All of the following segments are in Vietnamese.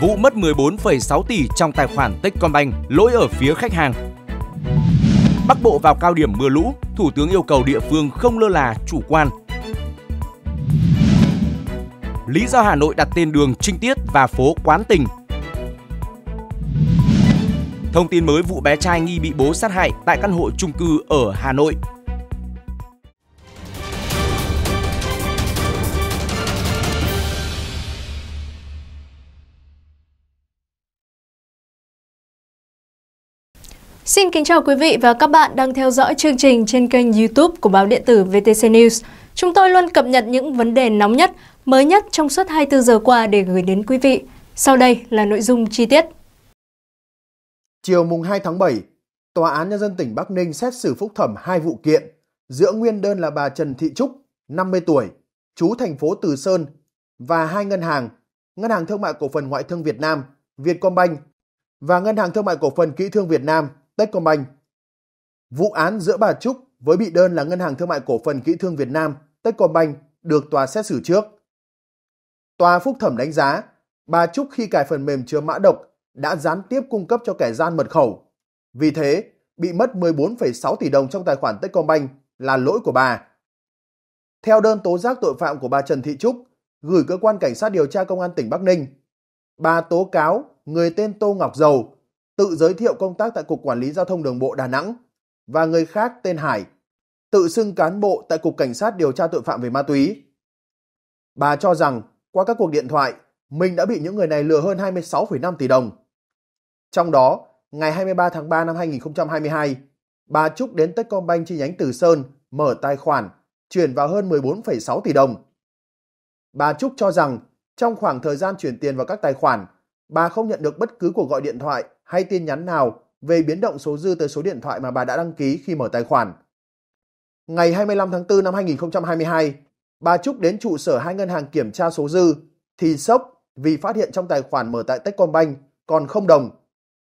vụ mất 14,6 tỷ trong tài khoản Techcombank, lỗi ở phía khách hàng. Bắc Bộ vào cao điểm mưa lũ, Thủ tướng yêu cầu địa phương không lơ là chủ quan. Lý do Hà Nội đặt tên đường Trinh Tiết và phố Quán Tình. Thông tin mới vụ bé trai nghi bị bố sát hại tại căn hộ chung cư ở Hà Nội Xin kính chào quý vị và các bạn đang theo dõi chương trình trên kênh YouTube của báo điện tử VTC News. Chúng tôi luôn cập nhật những vấn đề nóng nhất, mới nhất trong suốt 24 giờ qua để gửi đến quý vị. Sau đây là nội dung chi tiết. Chiều mùng 2 tháng 7, Tòa án Nhân dân tỉnh Bắc Ninh xét xử phúc thẩm hai vụ kiện giữa nguyên đơn là bà Trần Thị Trúc, 50 tuổi, trú thành phố Từ Sơn và hai ngân hàng, Ngân hàng Thương mại Cổ phần Ngoại thương Việt Nam, Vietcombank và Ngân hàng Thương mại Cổ phần Kỹ thương Việt Nam, Techcombank. Vụ án giữa bà Trúc với bị đơn là Ngân hàng Thương mại Cổ phần Kỹ thương Việt Nam Techcombank được tòa xét xử trước. Tòa phúc thẩm đánh giá, bà Trúc khi cài phần mềm chứa mã độc đã gián tiếp cung cấp cho kẻ gian mật khẩu. Vì thế, bị mất 14,6 tỷ đồng trong tài khoản Techcombank là lỗi của bà. Theo đơn tố giác tội phạm của bà Trần Thị Trúc gửi cơ quan cảnh sát điều tra công an tỉnh Bắc Ninh, bà tố cáo người tên Tô Ngọc Dầu tự giới thiệu công tác tại Cục Quản lý Giao thông Đường bộ Đà Nẵng và người khác tên Hải, tự xưng cán bộ tại Cục Cảnh sát điều tra tội phạm về ma túy. Bà cho rằng qua các cuộc điện thoại, mình đã bị những người này lừa hơn 26,5 tỷ đồng. Trong đó, ngày 23 tháng 3 năm 2022, bà Trúc đến Techcombank chi nhánh Từ Sơn mở tài khoản, chuyển vào hơn 14,6 tỷ đồng. Bà Trúc cho rằng trong khoảng thời gian chuyển tiền vào các tài khoản, bà không nhận được bất cứ cuộc gọi điện thoại hay tin nhắn nào về biến động số dư tới số điện thoại mà bà đã đăng ký khi mở tài khoản. Ngày 25 tháng 4 năm 2022, bà Trúc đến trụ sở hai ngân hàng kiểm tra số dư thì sốc vì phát hiện trong tài khoản mở tại Techcombank còn không đồng,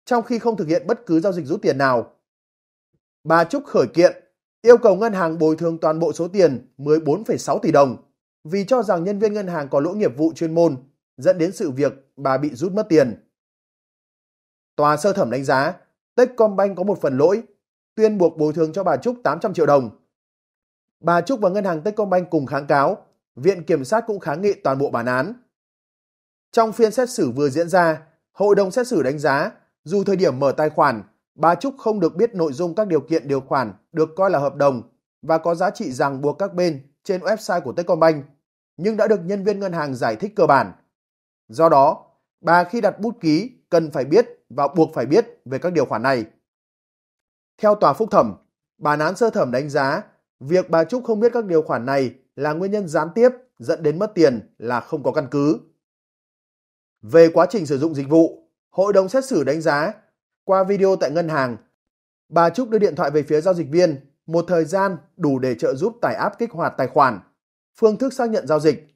trong khi không thực hiện bất cứ giao dịch rút tiền nào. Bà Trúc khởi kiện, yêu cầu ngân hàng bồi thường toàn bộ số tiền 14,6 tỷ đồng vì cho rằng nhân viên ngân hàng có lỗi nghiệp vụ chuyên môn dẫn đến sự việc bà bị rút mất tiền. Tòa sơ thẩm đánh giá Techcombank có một phần lỗi, tuyên buộc bồi thường cho bà Trúc 800 triệu đồng. Bà Trúc và ngân hàng Techcombank cùng kháng cáo, Viện Kiểm sát cũng kháng nghị toàn bộ bản án. Trong phiên xét xử vừa diễn ra, Hội đồng xét xử đánh giá, dù thời điểm mở tài khoản, bà Trúc không được biết nội dung các điều kiện điều khoản được coi là hợp đồng và có giá trị ràng buộc các bên trên website của Techcombank, nhưng đã được nhân viên ngân hàng giải thích cơ bản. Do đó, bà khi đặt bút ký cần phải biết và buộc phải biết về các điều khoản này. Theo tòa phúc thẩm, bản án sơ thẩm đánh giá việc bà Trúc không biết các điều khoản này là nguyên nhân gián tiếp dẫn đến mất tiền là không có căn cứ. Về quá trình sử dụng dịch vụ, hội đồng xét xử đánh giá qua video tại ngân hàng, bà Trúc đưa điện thoại về phía giao dịch viên một thời gian đủ để trợ giúp tải app kích hoạt tài khoản, phương thức xác nhận giao dịch.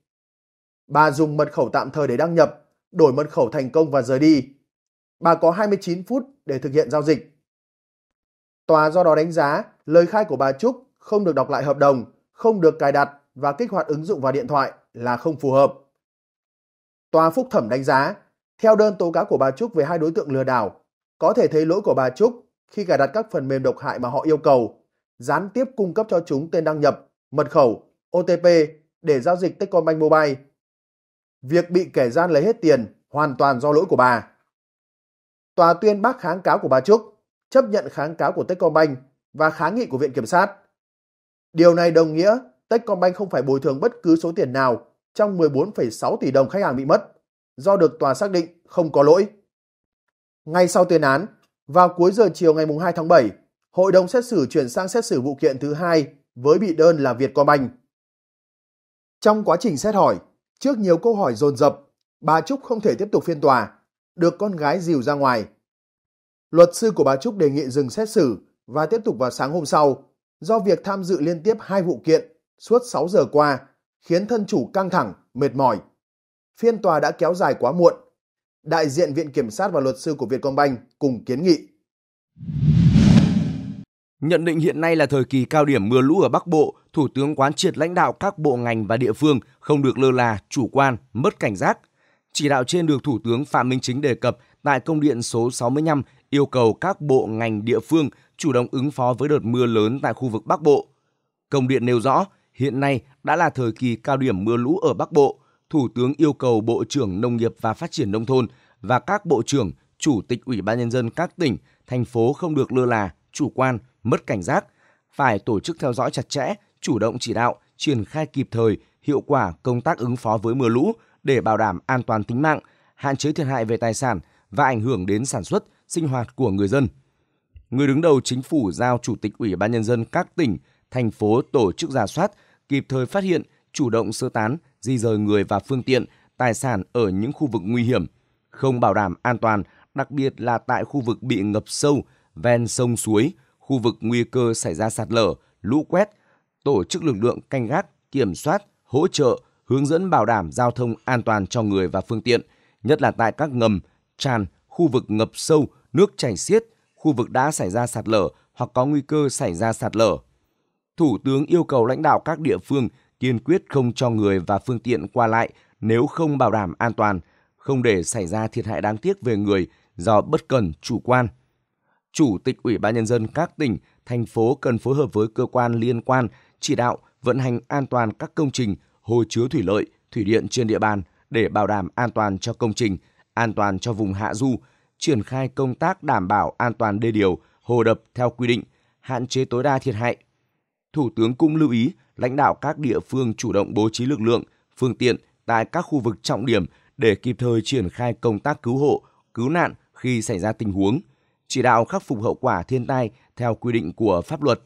Bà dùng mật khẩu tạm thời để đăng nhập, đổi mật khẩu thành công và rời đi bà có 29 phút để thực hiện giao dịch. Tòa do đó đánh giá lời khai của bà Trúc không được đọc lại hợp đồng, không được cài đặt và kích hoạt ứng dụng vào điện thoại là không phù hợp. Tòa phúc thẩm đánh giá, theo đơn tố cáo của bà Trúc về hai đối tượng lừa đảo, có thể thấy lỗi của bà Trúc khi cài đặt các phần mềm độc hại mà họ yêu cầu, gián tiếp cung cấp cho chúng tên đăng nhập, mật khẩu, OTP để giao dịch Techcombank Mobile. Việc bị kẻ gian lấy hết tiền hoàn toàn do lỗi của bà tòa tuyên bác kháng cáo của bà Trúc, chấp nhận kháng cáo của Techcombank và kháng nghị của Viện Kiểm sát. Điều này đồng nghĩa Techcombank không phải bồi thường bất cứ số tiền nào trong 14,6 tỷ đồng khách hàng bị mất, do được tòa xác định không có lỗi. Ngay sau tuyên án, vào cuối giờ chiều ngày 2 tháng 7, hội đồng xét xử chuyển sang xét xử vụ kiện thứ hai với bị đơn là Vietcombank. Trong quá trình xét hỏi, trước nhiều câu hỏi dồn dập, bà Trúc không thể tiếp tục phiên tòa được con gái dìu ra ngoài. Luật sư của bà Trúc đề nghị dừng xét xử và tiếp tục vào sáng hôm sau do việc tham dự liên tiếp hai vụ kiện suốt 6 giờ qua khiến thân chủ căng thẳng, mệt mỏi. Phiên tòa đã kéo dài quá muộn. Đại diện Viện Kiểm sát và luật sư của Vietcombank cùng kiến nghị. Nhận định hiện nay là thời kỳ cao điểm mưa lũ ở Bắc Bộ, Thủ tướng quán triệt lãnh đạo các bộ ngành và địa phương không được lơ là, chủ quan, mất cảnh giác, chỉ đạo trên được Thủ tướng Phạm Minh Chính đề cập tại công điện số 65 yêu cầu các bộ ngành địa phương chủ động ứng phó với đợt mưa lớn tại khu vực Bắc Bộ. Công điện nêu rõ, hiện nay đã là thời kỳ cao điểm mưa lũ ở Bắc Bộ, Thủ tướng yêu cầu Bộ trưởng Nông nghiệp và Phát triển Nông thôn và các bộ trưởng, chủ tịch Ủy ban Nhân dân các tỉnh, thành phố không được lơ là, chủ quan, mất cảnh giác, phải tổ chức theo dõi chặt chẽ, chủ động chỉ đạo, triển khai kịp thời, hiệu quả công tác ứng phó với mưa lũ, để bảo đảm an toàn tính mạng, hạn chế thiệt hại về tài sản và ảnh hưởng đến sản xuất, sinh hoạt của người dân. Người đứng đầu chính phủ giao Chủ tịch Ủy ban Nhân dân các tỉnh, thành phố tổ chức giả soát, kịp thời phát hiện, chủ động sơ tán, di rời người và phương tiện, tài sản ở những khu vực nguy hiểm, không bảo đảm an toàn, đặc biệt là tại khu vực bị ngập sâu, ven sông suối, khu vực nguy cơ xảy ra sạt lở, lũ quét, tổ chức lực lượng canh gác, kiểm soát, hỗ trợ, hướng dẫn bảo đảm giao thông an toàn cho người và phương tiện, nhất là tại các ngầm, tràn, khu vực ngập sâu, nước chảy xiết, khu vực đã xảy ra sạt lở hoặc có nguy cơ xảy ra sạt lở. Thủ tướng yêu cầu lãnh đạo các địa phương kiên quyết không cho người và phương tiện qua lại nếu không bảo đảm an toàn, không để xảy ra thiệt hại đáng tiếc về người do bất cần chủ quan. Chủ tịch Ủy ban nhân dân các tỉnh, thành phố cần phối hợp với cơ quan liên quan chỉ đạo vận hành an toàn các công trình, hồ chứa thủy lợi, thủy điện trên địa bàn để bảo đảm an toàn cho công trình, an toàn cho vùng hạ du, triển khai công tác đảm bảo an toàn đê điều, hồ đập theo quy định, hạn chế tối đa thiệt hại. Thủ tướng cũng lưu ý lãnh đạo các địa phương chủ động bố trí lực lượng, phương tiện tại các khu vực trọng điểm để kịp thời triển khai công tác cứu hộ, cứu nạn khi xảy ra tình huống, chỉ đạo khắc phục hậu quả thiên tai theo quy định của pháp luật.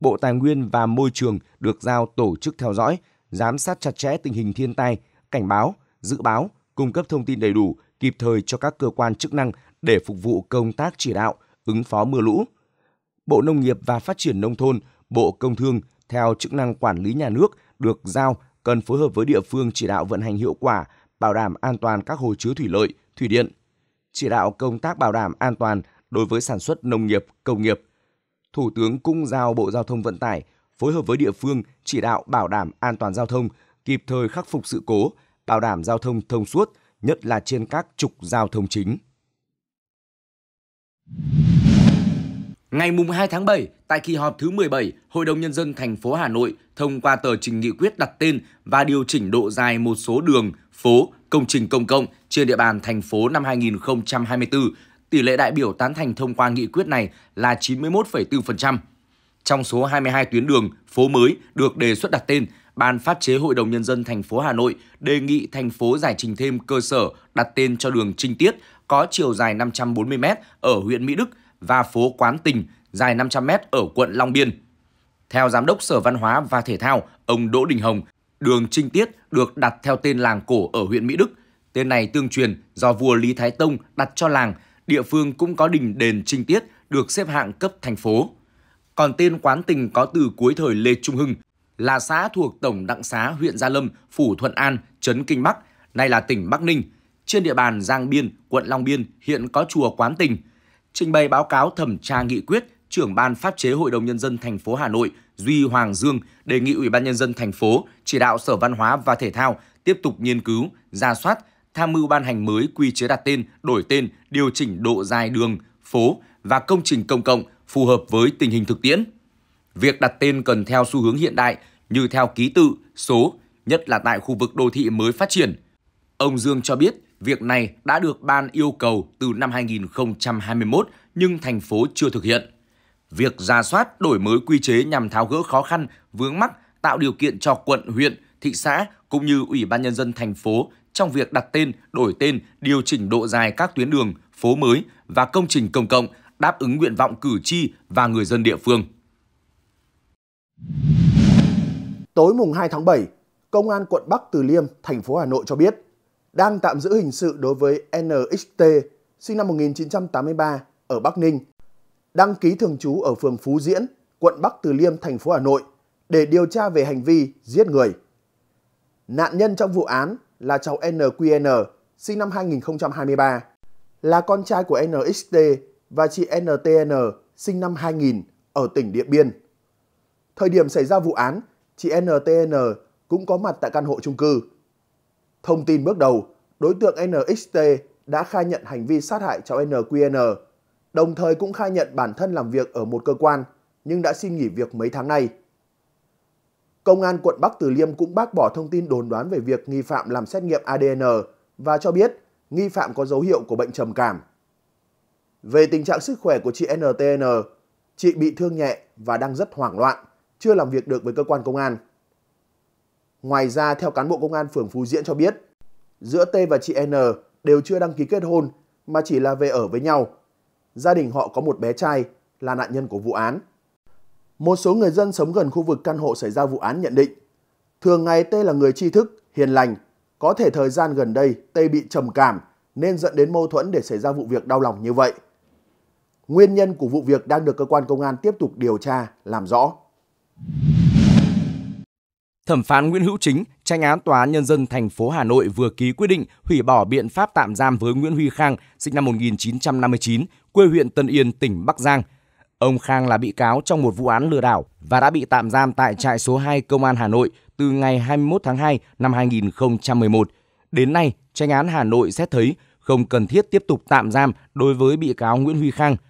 Bộ Tài nguyên và Môi trường được giao tổ chức theo dõi, giám sát chặt chẽ tình hình thiên tai, cảnh báo, dự báo, cung cấp thông tin đầy đủ, kịp thời cho các cơ quan chức năng để phục vụ công tác chỉ đạo, ứng phó mưa lũ. Bộ Nông nghiệp và Phát triển Nông thôn, Bộ Công Thương, theo chức năng quản lý nhà nước, được giao cần phối hợp với địa phương chỉ đạo vận hành hiệu quả, bảo đảm an toàn các hồ chứa thủy lợi, thủy điện, chỉ đạo công tác bảo đảm an toàn đối với sản xuất nông nghiệp, công nghiệp. Thủ tướng cũng giao Bộ Giao thông Vận tải phối hợp với địa phương chỉ đạo bảo đảm an toàn giao thông, kịp thời khắc phục sự cố, bảo đảm giao thông thông suốt, nhất là trên các trục giao thông chính. Ngày 2 tháng 7, tại kỳ họp thứ 17, Hội đồng Nhân dân thành phố Hà Nội thông qua tờ trình nghị quyết đặt tên và điều chỉnh độ dài một số đường, phố, công trình công cộng trên địa bàn thành phố năm 2024. Tỷ lệ đại biểu tán thành thông qua nghị quyết này là 91,4%. Trong số 22 tuyến đường, phố mới được đề xuất đặt tên, Ban phát chế Hội đồng Nhân dân thành phố Hà Nội đề nghị thành phố giải trình thêm cơ sở đặt tên cho đường Trinh Tiết có chiều dài 540m ở huyện Mỹ Đức và phố Quán Tình dài 500m ở quận Long Biên. Theo Giám đốc Sở Văn hóa và Thể thao, ông Đỗ Đình Hồng, đường Trinh Tiết được đặt theo tên làng cổ ở huyện Mỹ Đức. Tên này tương truyền do vua Lý Thái Tông đặt cho làng, địa phương cũng có đình đền Trinh Tiết được xếp hạng cấp thành phố còn tên quán tình có từ cuối thời Lê Trung Hưng, là xã thuộc Tổng Đặng Xá, huyện Gia Lâm, Phủ Thuận An, Trấn Kinh Bắc, nay là tỉnh Bắc Ninh. Trên địa bàn Giang Biên, quận Long Biên hiện có chùa Quán Tình. Trình bày báo cáo thẩm tra nghị quyết, trưởng ban pháp chế Hội đồng Nhân dân thành phố Hà Nội Duy Hoàng Dương đề nghị Ủy ban Nhân dân thành phố chỉ đạo Sở Văn hóa và Thể thao tiếp tục nghiên cứu, ra soát, tham mưu ban hành mới quy chế đặt tên, đổi tên, điều chỉnh độ dài đường, phố và công trình công cộng phù hợp với tình hình thực tiễn. Việc đặt tên cần theo xu hướng hiện đại như theo ký tự, số, nhất là tại khu vực đô thị mới phát triển. Ông Dương cho biết việc này đã được ban yêu cầu từ năm 2021 nhưng thành phố chưa thực hiện. Việc ra soát đổi mới quy chế nhằm tháo gỡ khó khăn, vướng mắc, tạo điều kiện cho quận, huyện, thị xã cũng như Ủy ban Nhân dân thành phố trong việc đặt tên, đổi tên, điều chỉnh độ dài các tuyến đường, phố mới và công trình công cộng đáp ứng nguyện vọng cử tri và người dân địa phương. Tối mùng 2 tháng 7, Công an quận Bắc Từ Liêm, thành phố Hà Nội cho biết đang tạm giữ hình sự đối với NXT, sinh năm 1983 ở Bắc Ninh, đăng ký thường trú ở phường Phú Diễn, quận Bắc Từ Liêm, thành phố Hà Nội để điều tra về hành vi giết người. Nạn nhân trong vụ án là cháu NQN, sinh năm 2023, là con trai của NXT và chị NTN sinh năm 2000 ở tỉnh Điện Biên. Thời điểm xảy ra vụ án, chị NTN cũng có mặt tại căn hộ chung cư. Thông tin bước đầu, đối tượng NXT đã khai nhận hành vi sát hại cháu NQN, đồng thời cũng khai nhận bản thân làm việc ở một cơ quan nhưng đã xin nghỉ việc mấy tháng nay. Công an quận Bắc Từ Liêm cũng bác bỏ thông tin đồn đoán về việc nghi phạm làm xét nghiệm ADN và cho biết nghi phạm có dấu hiệu của bệnh trầm cảm. Về tình trạng sức khỏe của chị NTN, chị bị thương nhẹ và đang rất hoảng loạn, chưa làm việc được với cơ quan công an. Ngoài ra, theo cán bộ công an phường Phú Diễn cho biết, giữa T và chị N đều chưa đăng ký kết hôn mà chỉ là về ở với nhau. Gia đình họ có một bé trai là nạn nhân của vụ án. Một số người dân sống gần khu vực căn hộ xảy ra vụ án nhận định, thường ngày T là người tri thức, hiền lành, có thể thời gian gần đây T bị trầm cảm nên dẫn đến mâu thuẫn để xảy ra vụ việc đau lòng như vậy. Nguyên nhân của vụ việc đang được cơ quan công an tiếp tục điều tra, làm rõ. Thẩm phán Nguyễn Hữu Chính, tranh án Tòa án Nhân dân thành phố Hà Nội vừa ký quyết định hủy bỏ biện pháp tạm giam với Nguyễn Huy Khang, sinh năm 1959, quê huyện Tân Yên, tỉnh Bắc Giang. Ông Khang là bị cáo trong một vụ án lừa đảo và đã bị tạm giam tại trại số 2 Công an Hà Nội từ ngày 21 tháng 2 năm 2011. Đến nay, tranh án Hà Nội xét thấy không cần thiết tiếp tục tạm giam đối với bị cáo Nguyễn Huy Khang –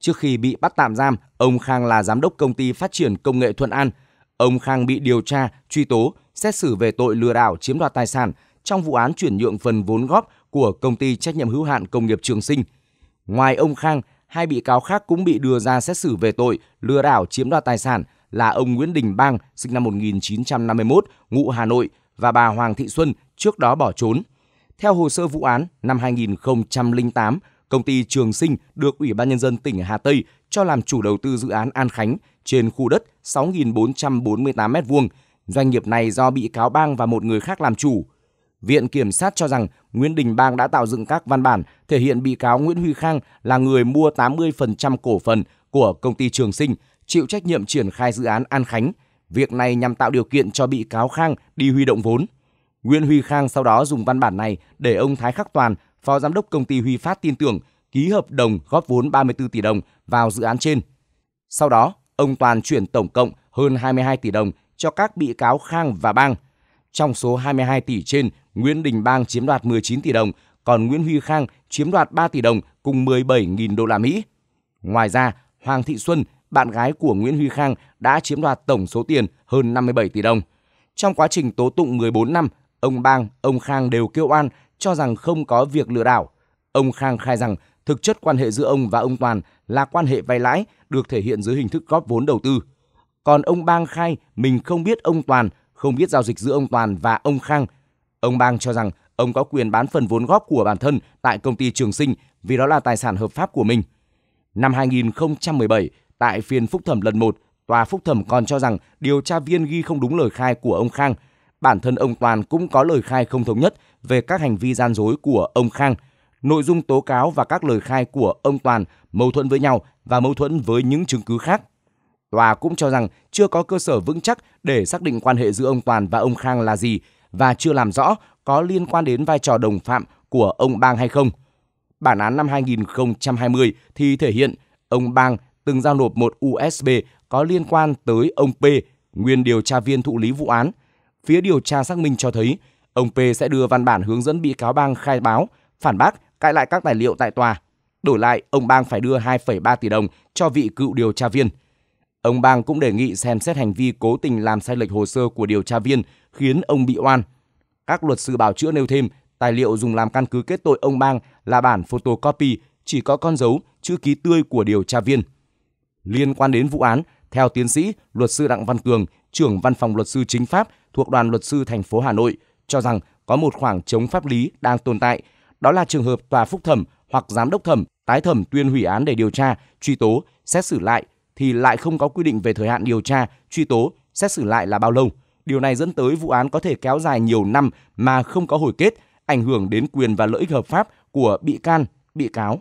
Trước khi bị bắt tạm giam, ông Khang là giám đốc công ty phát triển công nghệ Thuận An. Ông Khang bị điều tra, truy tố, xét xử về tội lừa đảo chiếm đoạt tài sản trong vụ án chuyển nhượng phần vốn góp của công ty trách nhiệm hữu hạn công nghiệp Trường Sinh. Ngoài ông Khang, hai bị cáo khác cũng bị đưa ra xét xử về tội lừa đảo chiếm đoạt tài sản là ông Nguyễn Đình Bang, sinh năm 1951, ngụ Hà Nội và bà Hoàng Thị Xuân trước đó bỏ trốn. Theo hồ sơ vụ án, năm 2008, công ty Trường Sinh được Ủy ban Nhân dân tỉnh Hà Tây cho làm chủ đầu tư dự án An Khánh trên khu đất 6.448 m2. Doanh nghiệp này do bị cáo Bang và một người khác làm chủ. Viện Kiểm sát cho rằng Nguyễn Đình Bang đã tạo dựng các văn bản thể hiện bị cáo Nguyễn Huy Khang là người mua 80% cổ phần của công ty Trường Sinh, chịu trách nhiệm triển khai dự án An Khánh. Việc này nhằm tạo điều kiện cho bị cáo Khang đi huy động vốn. Nguyễn Huy Khang sau đó dùng văn bản này để ông Thái Khắc Toàn Phó Giám đốc Công ty Huy Phát tin tưởng ký hợp đồng góp vốn 34 tỷ đồng vào dự án trên. Sau đó, ông Toàn chuyển tổng cộng hơn 22 tỷ đồng cho các bị cáo Khang và Bang. Trong số 22 tỷ trên, Nguyễn Đình Bang chiếm đoạt 19 tỷ đồng, còn Nguyễn Huy Khang chiếm đoạt 3 tỷ đồng cùng 17.000 đô la Mỹ. Ngoài ra, Hoàng Thị Xuân, bạn gái của Nguyễn Huy Khang đã chiếm đoạt tổng số tiền hơn 57 tỷ đồng. Trong quá trình tố tụng 14 năm, ông Bang, ông Khang đều kêu oan cho rằng không có việc lừa đảo. Ông Khang khai rằng thực chất quan hệ giữa ông và ông Toàn là quan hệ vay lãi được thể hiện dưới hình thức góp vốn đầu tư. Còn ông Bang khai mình không biết ông Toàn, không biết giao dịch giữa ông Toàn và ông Khang. Ông Bang cho rằng ông có quyền bán phần vốn góp của bản thân tại công ty Trường Sinh vì đó là tài sản hợp pháp của mình. Năm 2017, tại phiên phúc thẩm lần 1, tòa phúc thẩm còn cho rằng điều tra viên ghi không đúng lời khai của ông Khang – bản thân ông Toàn cũng có lời khai không thống nhất về các hành vi gian dối của ông Khang. Nội dung tố cáo và các lời khai của ông Toàn mâu thuẫn với nhau và mâu thuẫn với những chứng cứ khác. Tòa cũng cho rằng chưa có cơ sở vững chắc để xác định quan hệ giữa ông Toàn và ông Khang là gì và chưa làm rõ có liên quan đến vai trò đồng phạm của ông Bang hay không. Bản án năm 2020 thì thể hiện ông Bang từng giao nộp một USB có liên quan tới ông P, nguyên điều tra viên thụ lý vụ án – phía điều tra xác minh cho thấy ông P sẽ đưa văn bản hướng dẫn bị cáo Bang khai báo, phản bác, cãi lại các tài liệu tại tòa. Đổi lại, ông Bang phải đưa 2,3 tỷ đồng cho vị cựu điều tra viên. Ông Bang cũng đề nghị xem xét hành vi cố tình làm sai lệch hồ sơ của điều tra viên khiến ông bị oan. Các luật sư bảo chữa nêu thêm, tài liệu dùng làm căn cứ kết tội ông Bang là bản photocopy chỉ có con dấu, chữ ký tươi của điều tra viên. Liên quan đến vụ án, theo tiến sĩ, luật sư Đặng Văn Cường, trưởng văn phòng luật sư chính pháp thuộc đoàn luật sư thành phố Hà Nội, cho rằng có một khoảng trống pháp lý đang tồn tại, đó là trường hợp tòa phúc thẩm hoặc giám đốc thẩm tái thẩm tuyên hủy án để điều tra, truy tố, xét xử lại thì lại không có quy định về thời hạn điều tra, truy tố, xét xử lại là bao lâu. Điều này dẫn tới vụ án có thể kéo dài nhiều năm mà không có hồi kết, ảnh hưởng đến quyền và lợi ích hợp pháp của bị can, bị cáo.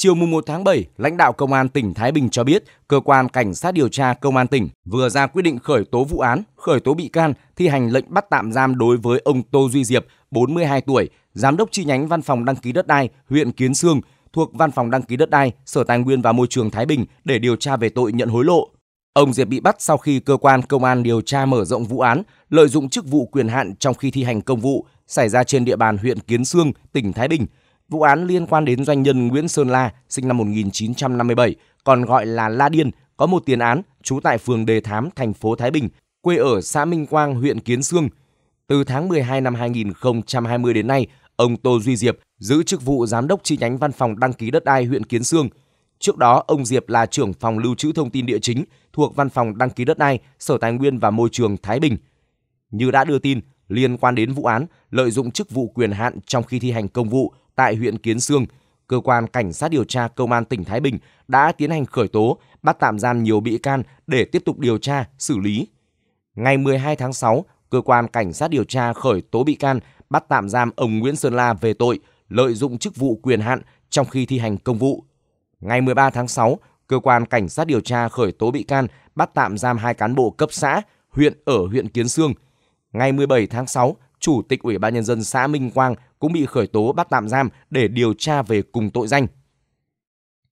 Chiều mùng 1 tháng 7, lãnh đạo Công an tỉnh Thái Bình cho biết, cơ quan cảnh sát điều tra Công an tỉnh vừa ra quyết định khởi tố vụ án, khởi tố bị can, thi hành lệnh bắt tạm giam đối với ông Tô Duy Diệp, 42 tuổi, giám đốc chi nhánh Văn phòng đăng ký đất đai huyện Kiến Sương thuộc Văn phòng đăng ký đất đai, Sở Tài nguyên và Môi trường Thái Bình để điều tra về tội nhận hối lộ. Ông Diệp bị bắt sau khi cơ quan công an điều tra mở rộng vụ án, lợi dụng chức vụ quyền hạn trong khi thi hành công vụ xảy ra trên địa bàn huyện Kiến Sương, tỉnh Thái Bình – Vụ án liên quan đến doanh nhân Nguyễn Sơn La, sinh năm 1957, còn gọi là La Điên, có một tiền án trú tại phường Đề Thám, thành phố Thái Bình, quê ở xã Minh Quang, huyện Kiến Sương. Từ tháng 12 năm 2020 đến nay, ông Tô Duy Diệp giữ chức vụ giám đốc chi nhánh văn phòng đăng ký đất đai huyện Kiến Sương. Trước đó, ông Diệp là trưởng phòng lưu trữ thông tin địa chính thuộc văn phòng đăng ký đất đai, Sở Tài nguyên và Môi trường Thái Bình. Như đã đưa tin, liên quan đến vụ án lợi dụng chức vụ quyền hạn trong khi thi hành công vụ tại huyện Kiến Sương, cơ quan cảnh sát điều tra công an tỉnh Thái Bình đã tiến hành khởi tố, bắt tạm giam nhiều bị can để tiếp tục điều tra, xử lý. Ngày 12 tháng 6, cơ quan cảnh sát điều tra khởi tố bị can, bắt tạm giam ông Nguyễn Sơn La về tội lợi dụng chức vụ quyền hạn trong khi thi hành công vụ. Ngày 13 tháng 6, cơ quan cảnh sát điều tra khởi tố bị can, bắt tạm giam hai cán bộ cấp xã, huyện ở huyện Kiến Sương. Ngày 17 tháng 6, Chủ tịch Ủy ban nhân dân xã Minh Quang cũng bị khởi tố bắt tạm giam để điều tra về cùng tội danh.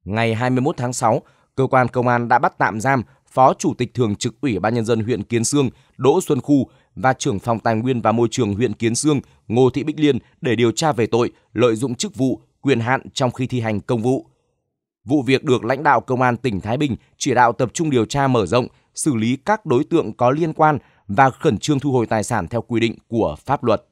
Ngày 21 tháng 6, cơ quan công an đã bắt tạm giam Phó Chủ tịch Thường trực Ủy ban Nhân dân huyện Kiến Sương Đỗ Xuân Khu và trưởng phòng tài nguyên và môi trường huyện Kiến Sương Ngô Thị Bích Liên để điều tra về tội lợi dụng chức vụ, quyền hạn trong khi thi hành công vụ. Vụ việc được lãnh đạo công an tỉnh Thái Bình chỉ đạo tập trung điều tra mở rộng, xử lý các đối tượng có liên quan và khẩn trương thu hồi tài sản theo quy định của pháp luật.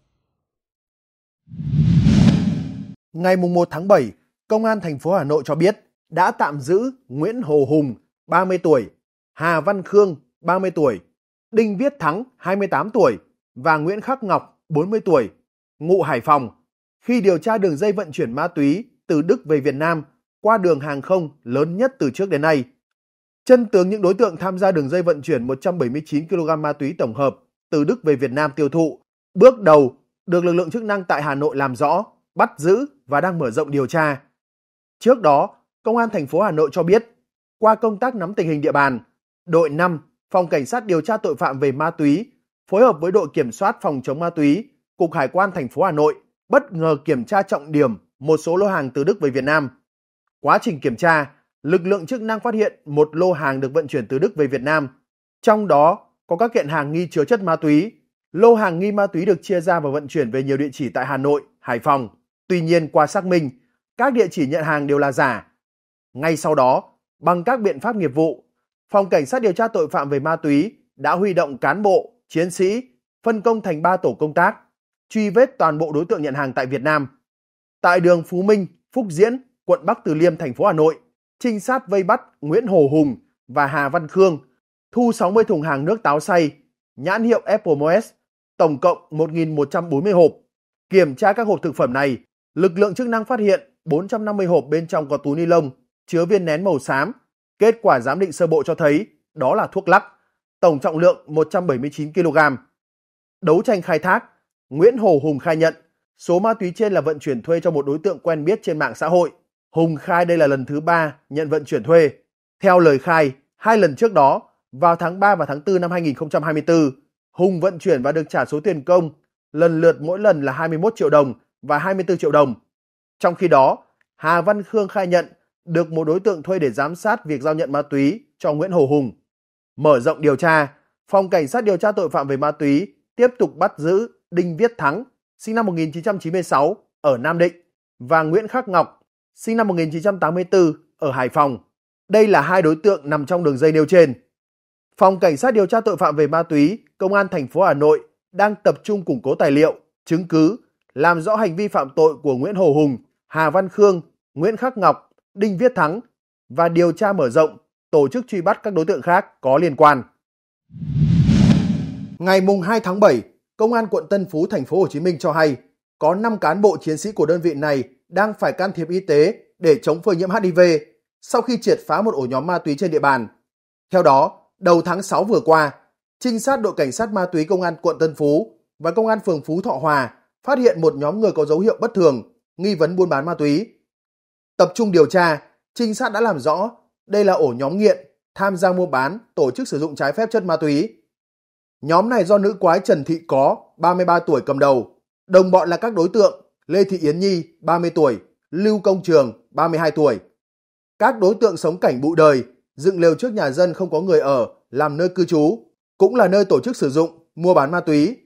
Ngày 1 tháng 7, Công an thành phố Hà Nội cho biết đã tạm giữ Nguyễn Hồ Hùng, 30 tuổi, Hà Văn Khương, 30 tuổi, Đinh Viết Thắng, 28 tuổi và Nguyễn Khắc Ngọc, 40 tuổi, ngụ Hải Phòng, khi điều tra đường dây vận chuyển ma túy từ Đức về Việt Nam qua đường hàng không lớn nhất từ trước đến nay. Chân tướng những đối tượng tham gia đường dây vận chuyển 179 kg ma túy tổng hợp từ Đức về Việt Nam tiêu thụ, bước đầu được lực lượng chức năng tại Hà Nội làm rõ, bắt giữ và đang mở rộng điều tra. Trước đó, Công an thành phố Hà Nội cho biết, qua công tác nắm tình hình địa bàn, đội 5, Phòng Cảnh sát điều tra tội phạm về ma túy, phối hợp với đội kiểm soát phòng chống ma túy, Cục Hải quan thành phố Hà Nội bất ngờ kiểm tra trọng điểm một số lô hàng từ Đức về Việt Nam. Quá trình kiểm tra, lực lượng chức năng phát hiện một lô hàng được vận chuyển từ Đức về Việt Nam, trong đó có các kiện hàng nghi chứa chất ma túy Lô hàng nghi ma túy được chia ra và vận chuyển về nhiều địa chỉ tại Hà Nội, Hải Phòng. Tuy nhiên qua xác minh, các địa chỉ nhận hàng đều là giả. Ngay sau đó, bằng các biện pháp nghiệp vụ, Phòng Cảnh sát điều tra tội phạm về ma túy đã huy động cán bộ, chiến sĩ, phân công thành 3 tổ công tác, truy vết toàn bộ đối tượng nhận hàng tại Việt Nam. Tại đường Phú Minh, Phúc Diễn, quận Bắc Từ Liêm, thành phố Hà Nội, trinh sát vây bắt Nguyễn Hồ Hùng và Hà Văn Khương, thu 60 thùng hàng nước táo xay, nhãn hiệu Apple Moes tổng cộng 1.140 hộp. Kiểm tra các hộp thực phẩm này, lực lượng chức năng phát hiện 450 hộp bên trong có túi ni lông chứa viên nén màu xám. Kết quả giám định sơ bộ cho thấy đó là thuốc lắc, tổng trọng lượng 179 kg. Đấu tranh khai thác, Nguyễn Hồ Hùng khai nhận số ma túy trên là vận chuyển thuê cho một đối tượng quen biết trên mạng xã hội. Hùng khai đây là lần thứ ba nhận vận chuyển thuê. Theo lời khai, hai lần trước đó, vào tháng 3 và tháng 4 năm 2024, Hùng vận chuyển và được trả số tiền công lần lượt mỗi lần là 21 triệu đồng và 24 triệu đồng. Trong khi đó, Hà Văn Khương khai nhận được một đối tượng thuê để giám sát việc giao nhận ma túy cho Nguyễn Hồ Hùng. Mở rộng điều tra, Phòng Cảnh sát điều tra tội phạm về ma túy tiếp tục bắt giữ Đinh Viết Thắng, sinh năm 1996 ở Nam Định và Nguyễn Khắc Ngọc, sinh năm 1984 ở Hải Phòng. Đây là hai đối tượng nằm trong đường dây nêu trên. Phòng Cảnh sát điều tra tội phạm về ma túy, Công an thành phố Hà Nội đang tập trung củng cố tài liệu, chứng cứ, làm rõ hành vi phạm tội của Nguyễn Hồ Hùng, Hà Văn Khương, Nguyễn Khắc Ngọc, Đinh Viết Thắng và điều tra mở rộng, tổ chức truy bắt các đối tượng khác có liên quan. Ngày mùng 2 tháng 7, Công an quận Tân Phú thành phố Hồ Chí Minh cho hay có 5 cán bộ chiến sĩ của đơn vị này đang phải can thiệp y tế để chống phơi nhiễm HIV sau khi triệt phá một ổ nhóm ma túy trên địa bàn. Theo đó, Đầu tháng 6 vừa qua, trinh sát đội cảnh sát ma túy công an quận Tân Phú và công an phường Phú Thọ Hòa phát hiện một nhóm người có dấu hiệu bất thường, nghi vấn buôn bán ma túy. Tập trung điều tra, trinh sát đã làm rõ đây là ổ nhóm nghiện, tham gia mua bán, tổ chức sử dụng trái phép chất ma túy. Nhóm này do nữ quái Trần Thị Có, 33 tuổi cầm đầu, đồng bọn là các đối tượng Lê Thị Yến Nhi, 30 tuổi, Lưu Công Trường, 32 tuổi. Các đối tượng sống cảnh bụi đời, dựng lều trước nhà dân không có người ở làm nơi cư trú, cũng là nơi tổ chức sử dụng, mua bán ma túy.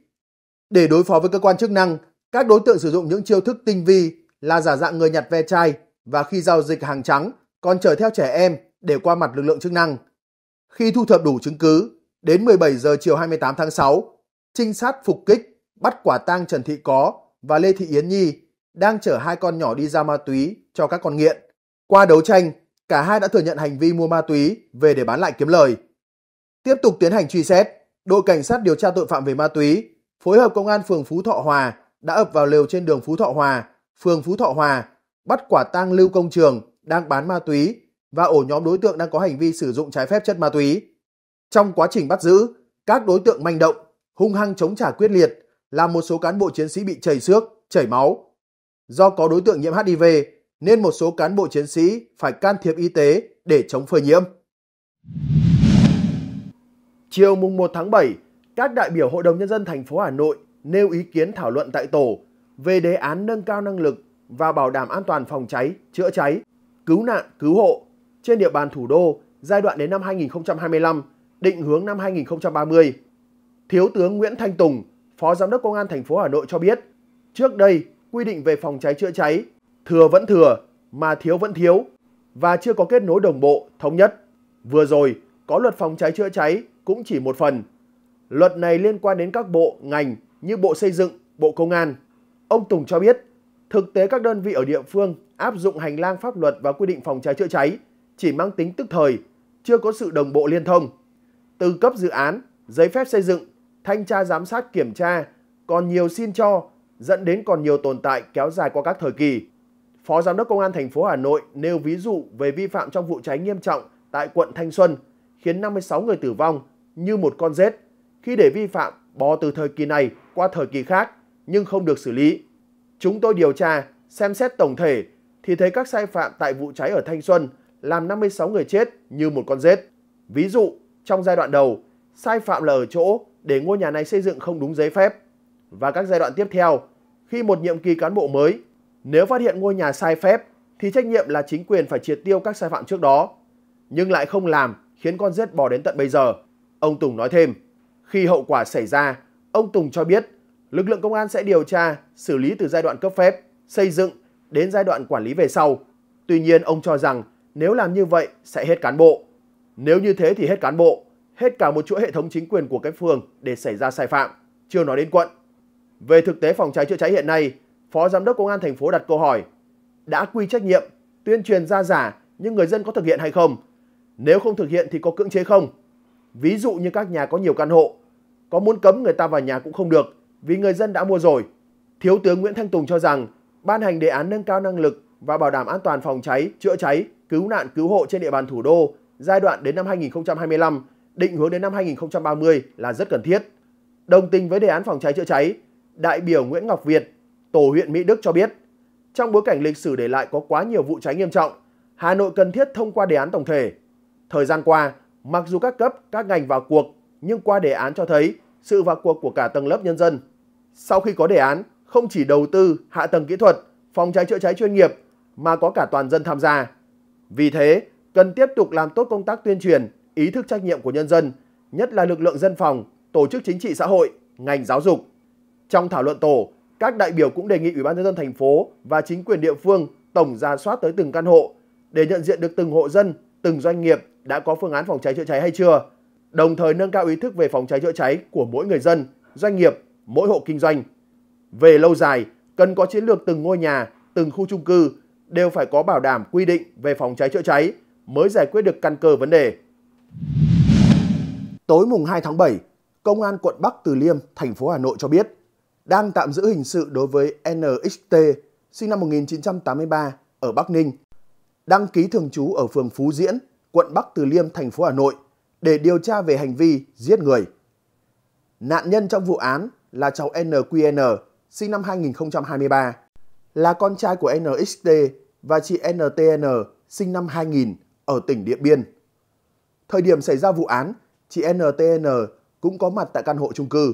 Để đối phó với cơ quan chức năng, các đối tượng sử dụng những chiêu thức tinh vi là giả dạng người nhặt ve chai và khi giao dịch hàng trắng còn chở theo trẻ em để qua mặt lực lượng chức năng. Khi thu thập đủ chứng cứ, đến 17 giờ chiều 28 tháng 6, trinh sát phục kích bắt quả tang Trần Thị Có và Lê Thị Yến Nhi đang chở hai con nhỏ đi giao ma túy cho các con nghiện. Qua đấu tranh, cả hai đã thừa nhận hành vi mua ma túy về để bán lại kiếm lời. Tiếp tục tiến hành truy xét, đội cảnh sát điều tra tội phạm về ma túy phối hợp công an phường Phú Thọ Hòa đã ập vào lều trên đường Phú Thọ Hòa, phường Phú Thọ Hòa, bắt quả tang Lưu Công Trường đang bán ma túy và ổ nhóm đối tượng đang có hành vi sử dụng trái phép chất ma túy. Trong quá trình bắt giữ, các đối tượng manh động, hung hăng chống trả quyết liệt, làm một số cán bộ chiến sĩ bị chảy xước, chảy máu. Do có đối tượng nhiễm HIV nên một số cán bộ chiến sĩ phải can thiệp y tế để chống phơi nhiễm. Chiều mùng 1 tháng 7, các đại biểu Hội đồng Nhân dân thành phố Hà Nội nêu ý kiến thảo luận tại tổ về đề án nâng cao năng lực và bảo đảm an toàn phòng cháy, chữa cháy, cứu nạn, cứu hộ trên địa bàn thủ đô giai đoạn đến năm 2025, định hướng năm 2030. Thiếu tướng Nguyễn Thanh Tùng, Phó Giám đốc Công an thành phố Hà Nội cho biết, trước đây quy định về phòng cháy chữa cháy Thừa vẫn thừa, mà thiếu vẫn thiếu, và chưa có kết nối đồng bộ, thống nhất. Vừa rồi, có luật phòng cháy chữa cháy cũng chỉ một phần. Luật này liên quan đến các bộ, ngành như Bộ Xây dựng, Bộ Công an. Ông Tùng cho biết, thực tế các đơn vị ở địa phương áp dụng hành lang pháp luật và quy định phòng cháy chữa cháy chỉ mang tính tức thời, chưa có sự đồng bộ liên thông. Từ cấp dự án, giấy phép xây dựng, thanh tra giám sát kiểm tra, còn nhiều xin cho, dẫn đến còn nhiều tồn tại kéo dài qua các thời kỳ. Phó Giám đốc Công an thành phố Hà Nội nêu ví dụ về vi phạm trong vụ cháy nghiêm trọng tại quận Thanh Xuân khiến 56 người tử vong như một con rết khi để vi phạm bò từ thời kỳ này qua thời kỳ khác nhưng không được xử lý. Chúng tôi điều tra, xem xét tổng thể thì thấy các sai phạm tại vụ cháy ở Thanh Xuân làm 56 người chết như một con rết. Ví dụ, trong giai đoạn đầu, sai phạm là ở chỗ để ngôi nhà này xây dựng không đúng giấy phép. Và các giai đoạn tiếp theo, khi một nhiệm kỳ cán bộ mới nếu phát hiện ngôi nhà sai phép thì trách nhiệm là chính quyền phải triệt tiêu các sai phạm trước đó, nhưng lại không làm khiến con rết bò đến tận bây giờ. Ông Tùng nói thêm, khi hậu quả xảy ra, ông Tùng cho biết lực lượng công an sẽ điều tra, xử lý từ giai đoạn cấp phép, xây dựng đến giai đoạn quản lý về sau. Tuy nhiên ông cho rằng nếu làm như vậy sẽ hết cán bộ. Nếu như thế thì hết cán bộ, hết cả một chuỗi hệ thống chính quyền của cái phường để xảy ra sai phạm, chưa nói đến quận. Về thực tế phòng cháy chữa cháy hiện nay, Phó Giám đốc Công an thành phố đặt câu hỏi, đã quy trách nhiệm, tuyên truyền ra giả nhưng người dân có thực hiện hay không? Nếu không thực hiện thì có cưỡng chế không? Ví dụ như các nhà có nhiều căn hộ, có muốn cấm người ta vào nhà cũng không được vì người dân đã mua rồi. Thiếu tướng Nguyễn Thanh Tùng cho rằng ban hành đề án nâng cao năng lực và bảo đảm an toàn phòng cháy, chữa cháy, cứu nạn cứu hộ trên địa bàn thủ đô giai đoạn đến năm 2025, định hướng đến năm 2030 là rất cần thiết. Đồng tình với đề án phòng cháy chữa cháy, đại biểu Nguyễn Ngọc Việt Tổ huyện Mỹ Đức cho biết, trong bối cảnh lịch sử để lại có quá nhiều vụ cháy nghiêm trọng, Hà Nội cần thiết thông qua đề án tổng thể. Thời gian qua, mặc dù các cấp, các ngành vào cuộc, nhưng qua đề án cho thấy sự vào cuộc của cả tầng lớp nhân dân. Sau khi có đề án, không chỉ đầu tư, hạ tầng kỹ thuật, phòng cháy chữa cháy chuyên nghiệp mà có cả toàn dân tham gia. Vì thế, cần tiếp tục làm tốt công tác tuyên truyền, ý thức trách nhiệm của nhân dân, nhất là lực lượng dân phòng, tổ chức chính trị xã hội, ngành giáo dục. Trong thảo luận tổ, các đại biểu cũng đề nghị Ủy ban nhân dân thành phố và chính quyền địa phương tổng ra soát tới từng căn hộ để nhận diện được từng hộ dân, từng doanh nghiệp đã có phương án phòng cháy chữa cháy hay chưa, đồng thời nâng cao ý thức về phòng cháy chữa cháy của mỗi người dân, doanh nghiệp, mỗi hộ kinh doanh. Về lâu dài, cần có chiến lược từng ngôi nhà, từng khu chung cư đều phải có bảo đảm quy định về phòng cháy chữa cháy mới giải quyết được căn cơ vấn đề. Tối mùng 2 tháng 7, Công an quận Bắc Từ Liêm, thành phố Hà Nội cho biết, đang tạm giữ hình sự đối với NXT, sinh năm 1983, ở Bắc Ninh, đăng ký thường trú ở phường Phú Diễn, quận Bắc Từ Liêm, thành phố Hà Nội để điều tra về hành vi giết người. Nạn nhân trong vụ án là cháu NQN, sinh năm 2023, là con trai của NXT và chị NTN, sinh năm 2000, ở tỉnh Điện Biên. Thời điểm xảy ra vụ án, chị NTN cũng có mặt tại căn hộ chung cư.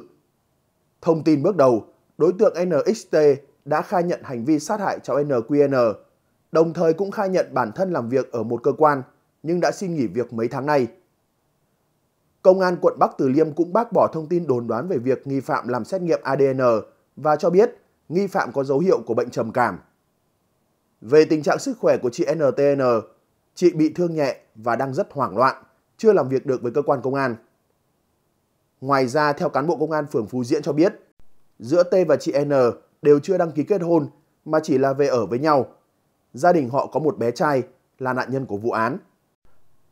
Thông tin bước đầu, đối tượng NXT đã khai nhận hành vi sát hại cháu NQN, đồng thời cũng khai nhận bản thân làm việc ở một cơ quan nhưng đã xin nghỉ việc mấy tháng nay. Công an quận Bắc Từ Liêm cũng bác bỏ thông tin đồn đoán về việc nghi phạm làm xét nghiệm ADN và cho biết nghi phạm có dấu hiệu của bệnh trầm cảm. Về tình trạng sức khỏe của chị NTN, chị bị thương nhẹ và đang rất hoảng loạn, chưa làm việc được với cơ quan công an. Ngoài ra, theo cán bộ công an phường Phú Diễn cho biết, giữa T và chị N đều chưa đăng ký kết hôn mà chỉ là về ở với nhau. Gia đình họ có một bé trai là nạn nhân của vụ án.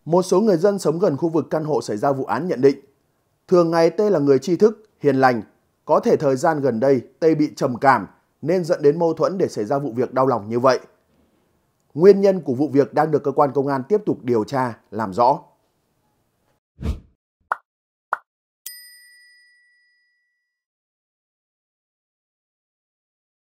Một số người dân sống gần khu vực căn hộ xảy ra vụ án nhận định, thường ngày T là người tri thức, hiền lành, có thể thời gian gần đây T bị trầm cảm nên dẫn đến mâu thuẫn để xảy ra vụ việc đau lòng như vậy. Nguyên nhân của vụ việc đang được cơ quan công an tiếp tục điều tra, làm rõ.